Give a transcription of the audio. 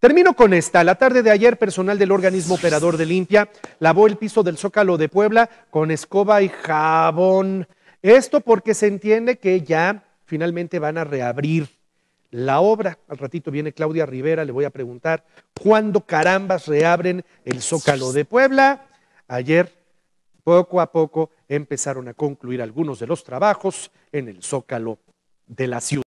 Termino con esta. La tarde de ayer, personal del organismo operador de limpia lavó el piso del Zócalo de Puebla con escoba y jabón. Esto porque se entiende que ya finalmente van a reabrir la obra. Al ratito viene Claudia Rivera, le voy a preguntar cuándo carambas reabren el Zócalo de Puebla. Ayer, poco a poco, empezaron a concluir algunos de los trabajos en el Zócalo de la ciudad.